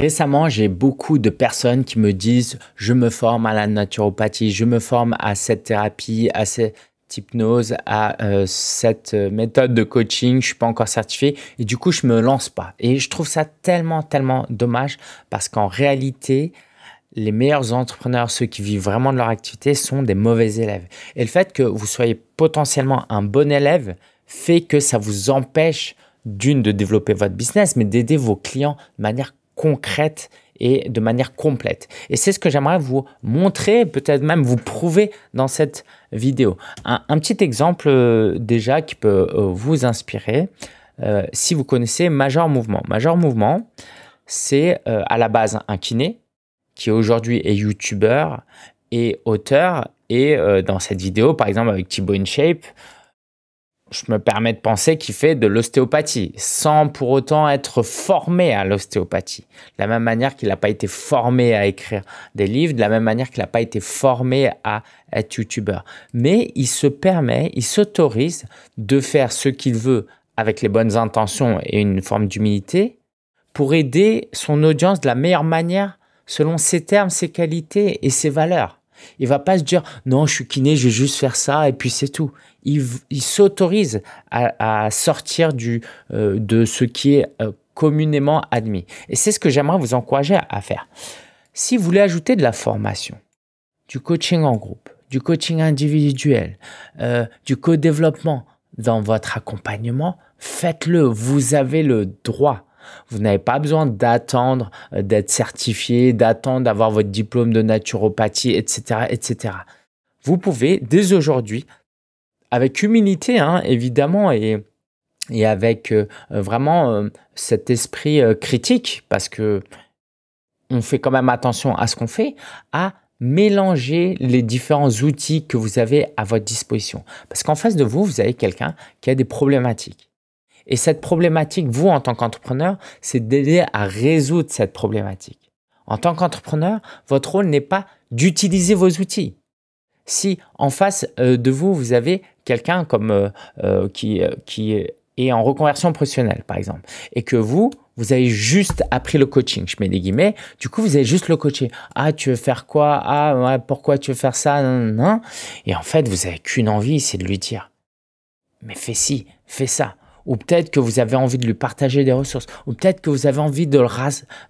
Récemment, j'ai beaucoup de personnes qui me disent je me forme à la naturopathie, je me forme à cette thérapie, à cette hypnose, à euh, cette euh, méthode de coaching, je suis pas encore certifié et du coup, je me lance pas. Et je trouve ça tellement tellement dommage parce qu'en réalité, les meilleurs entrepreneurs, ceux qui vivent vraiment de leur activité, sont des mauvais élèves. Et le fait que vous soyez potentiellement un bon élève fait que ça vous empêche d'une de développer votre business, mais d'aider vos clients de manière concrète et de manière complète. Et c'est ce que j'aimerais vous montrer, peut-être même vous prouver dans cette vidéo. Un, petit exemple euh, déjà qui peut euh, vous inspirer, euh, si vous connaissez Major Mouvement. Major Mouvement, c'est à la base un kiné qui aujourd'hui est youtubeur et auteur. Et dans cette vidéo, par exemple avec Thibaut InShape, je me permets de penser qu'il fait de l'ostéopathie, sans pour autant être formé à l'ostéopathie. De la même manière qu'il n'a pas été formé à écrire des livres, de la même manière qu'il n'a pas été formé à être youtubeur. Mais il se permet, il s'autorise de faire ce qu'il veut avec les bonnes intentions et une forme d'humilité pour aider son audience de la meilleure manière selon ses termes, ses qualités et ses valeurs. Il va pas se dire non, je suis kiné, je vais juste faire ça et puis c'est tout. Il, s'autorise à, sortir euh, de ce qui est euh, communément admis. Et c'est ce que j'aimerais vous encourager à, faire. Si vous voulez ajouter de la formation, du coaching en groupe, du coaching individuel, euh, du co-développement dans votre accompagnement, faites-le. Vous avez le droit. Vous n'avez pas besoin d'attendre euh, d'être certifié, d'attendre d'avoir votre diplôme de naturopathie, etc., etc. Vous pouvez dès aujourd'hui, avec humilité, hein, évidemment, et, avec euh, euh, vraiment cet esprit critique, parce que on fait quand même attention à ce qu'on fait, à mélanger les différents outils que vous avez à votre disposition. Parce qu'en face de vous, vous avez quelqu'un qui a des problématiques et cette problématique, vous, en tant qu'entrepreneur, c'est d'aider à résoudre cette problématique. En tant qu'entrepreneur, votre rôle n'est pas d'utiliser vos outils. Si en face euh, de vous, vous avez quelqu'un comme euh, euh, qui, qui est en reconversion professionnelle, par exemple, et que vous, vous avez juste appris le coaching, je mets des guillemets, du coup, vous avez juste le coaché. Ah, tu veux faire quoi Ah, pourquoi tu veux faire ça non, non, Et en fait, vous n'avez qu'une envie, c'est de lui dire, mais fais ci, fais ça, ou peut-être que vous avez envie de lui partager des ressources, ou peut-être que vous avez envie de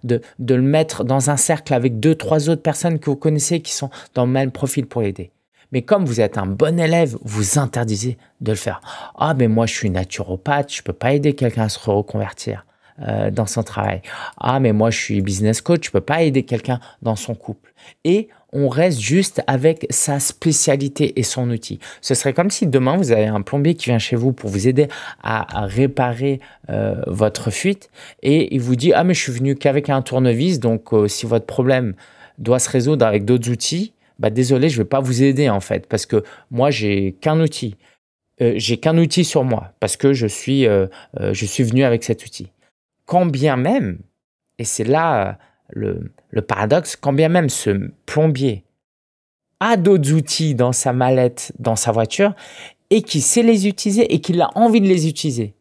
le, mettre dans un cercle avec deux, trois autres personnes que vous connaissez qui sont dans le même profil pour l'aider. Mais comme vous êtes un bon élève, vous interdisez de le faire. Ah, mais moi, je suis naturopathe, je peux pas aider quelqu'un à se reconvertir euh, dans son travail. Ah, mais moi, je suis business coach, je peux pas aider quelqu'un dans son couple. Et on reste juste avec sa spécialité et son outil. Ce serait comme si demain, vous avez un plombier qui vient chez vous pour vous aider à, réparer euh, votre fuite et il vous dit, ah mais je suis venu qu'avec un tournevis, donc euh, si votre problème doit se résoudre avec d'autres outils, bah désolé, je ne vais pas vous aider en fait, parce que moi, j'ai qu'un outil. Euh, j'ai qu'un outil sur moi, parce que je suis, je suis venu avec cet outil. Quand bien même, et c'est là le, paradoxe, quand bien même ce plombier a d'autres outils dans sa mallette, dans sa voiture, et qui sait les utiliser et qu'il a envie de les utiliser.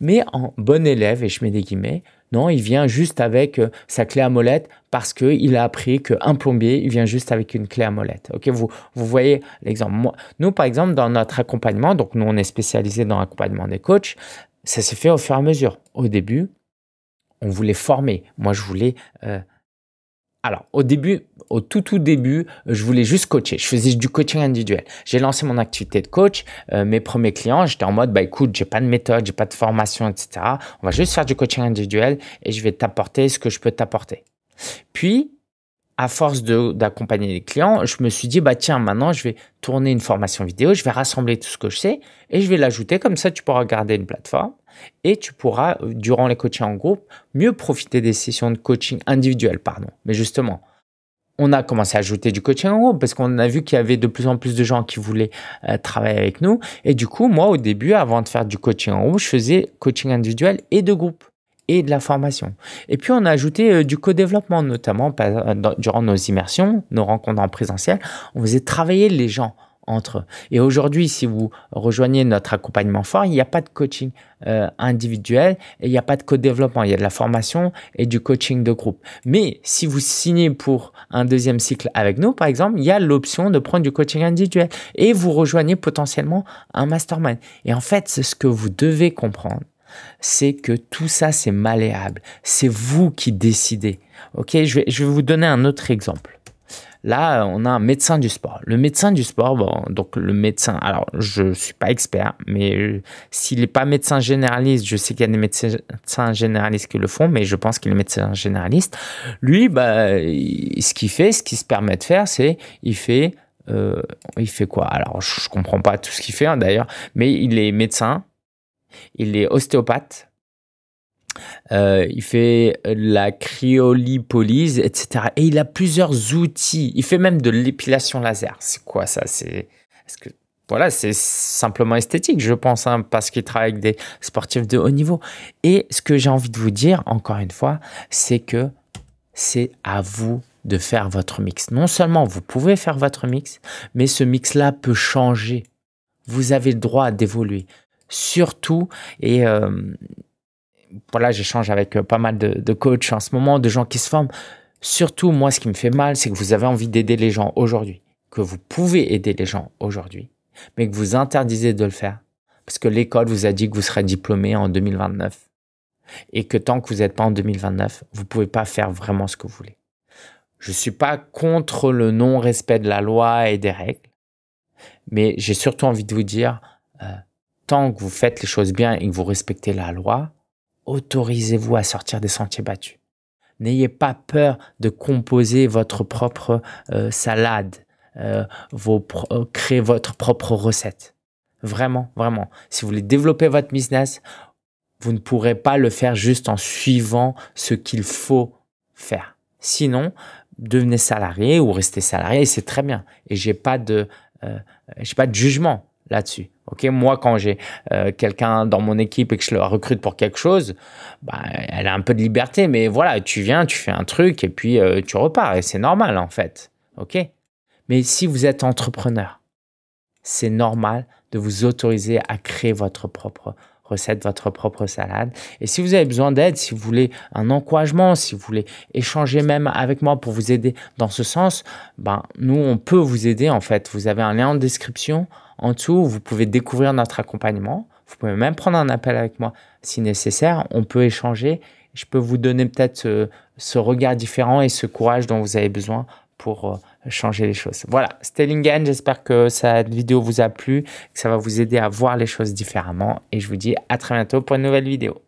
Mais en bon élève, et je mets des guillemets, non, il vient juste avec euh, sa clé à molette parce qu'il a appris qu'un plombier, il vient juste avec une clé à molette. Ok, vous, vous voyez l'exemple. Nous, par exemple, dans notre accompagnement, donc nous, on est spécialisé dans l'accompagnement des coachs, ça s'est fait au fur et à mesure. Au début, on voulait former. Moi, je voulais euh, alors, au début, au tout tout début, je voulais juste coacher. Je faisais du coaching individuel. J'ai lancé mon activité de coach. Euh, mes premiers clients, j'étais en mode, bah écoute, j'ai pas de méthode, j'ai pas de formation, etc. On va juste faire du coaching individuel et je vais t'apporter ce que je peux t'apporter. Puis, à force d'accompagner les clients, je me suis dit, bah tiens, maintenant, je vais tourner une formation vidéo, je vais rassembler tout ce que je sais et je vais l'ajouter. Comme ça, tu pourras garder une plateforme et tu pourras, euh, durant les coachings en groupe, mieux profiter des sessions de coaching individuel. pardon. Mais justement, on a commencé à ajouter du coaching en groupe parce qu'on a vu qu'il y avait de plus en plus de gens qui voulaient euh, travailler avec nous. Et du coup, moi, au début, avant de faire du coaching en groupe, je faisais coaching individuel et de groupe et de la formation. Et puis on a ajouté euh, du co-développement, notamment euh, durant nos immersions, nos rencontres en présentiel, on faisait travailler les gens entre eux. Et aujourd'hui, si vous rejoignez notre accompagnement fort, il n'y a pas de coaching euh, individuel et il n'y a pas de co-développement. Il y a de la formation et du coaching de groupe. Mais si vous signez pour un deuxième cycle avec nous, par exemple, il y a l'option de prendre du coaching individuel et vous rejoignez potentiellement un mastermind. Et en fait, c'est ce que vous devez comprendre c'est que tout ça, c'est malléable. C'est vous qui décidez. Ok, je vais, vous donner un autre exemple là, on a un médecin du sport. Le médecin du sport, bon, donc le médecin, alors je ne suis pas expert, mais euh, s'il n'est pas médecin généraliste, je sais qu'il y a des médecins généralistes qui le font, mais je pense qu'il est médecin généraliste. Lui, bah, ce qu'il fait, ce qu'il se permet de faire, c'est il fait. Euh, il fait quoi Alors, je ne comprends pas tout ce qu'il fait hein, d'ailleurs, mais il est médecin, il est ostéopathe. Euh, il fait euh, la cryolipolyse, etc. Et il a plusieurs outils. Il fait même de l'épilation laser. C'est quoi ça C'est -ce que voilà, c'est simplement esthétique, je pense, hein, parce qu'il travaille avec des sportifs de haut niveau. Et ce que j'ai envie de vous dire, encore une fois, c'est que c'est à vous de faire votre mix. Non seulement vous pouvez faire votre mix, mais ce mix-là peut changer. Vous avez le droit d'évoluer surtout, et euh, voilà, j'échange avec euh, pas mal de, de coachs en ce moment, de gens qui se forment, surtout moi, ce qui me fait mal, c'est que vous avez envie d'aider les gens aujourd'hui, que vous pouvez aider les gens aujourd'hui, mais que vous interdisez de le faire, parce que l'école vous a dit que vous serez diplômé en 2029 et que tant que vous n'êtes pas en 2029, vous ne pouvez pas faire vraiment ce que vous voulez. Je ne suis pas contre le non-respect de la loi et des règles, mais j'ai surtout envie de vous dire, euh, tant que vous faites les choses bien et que vous respectez la loi, autorisez-vous à sortir des sentiers battus. N'ayez pas peur de composer votre propre euh, salade, euh, euh, créer votre propre recette. Vraiment, vraiment. Si vous voulez développer votre business, vous ne pourrez pas le faire juste en suivant ce qu'il faut faire. Sinon, devenez salarié ou restez salarié, c'est très bien. Et j'ai pas de, j'ai pas de jugement là-dessus. Ok, moi quand j'ai euh, quelqu'un dans mon équipe et que je le recrute pour quelque chose, ben, elle a un peu de liberté, mais voilà, tu viens, tu fais un truc et puis euh, tu repars et c'est normal en fait. Ok, mais si vous êtes entrepreneur, c'est normal de vous autoriser à créer votre propre recette, votre propre salade. Et si vous avez besoin d'aide, si vous voulez un encouragement, si vous voulez échanger même avec moi pour vous aider dans ce sens, ben nous on peut vous aider en fait. Vous avez un lien en description. En dessous, vous pouvez découvrir notre accompagnement. Vous pouvez même prendre un appel avec moi si nécessaire. On peut échanger. Je peux vous donner peut-être ce, regard différent et ce courage dont vous avez besoin pour euh, changer les choses. Voilà, c'était Lingen. J'espère que cette vidéo vous a plu, que ça va vous aider à voir les choses différemment. Et je vous dis à très bientôt pour une nouvelle vidéo.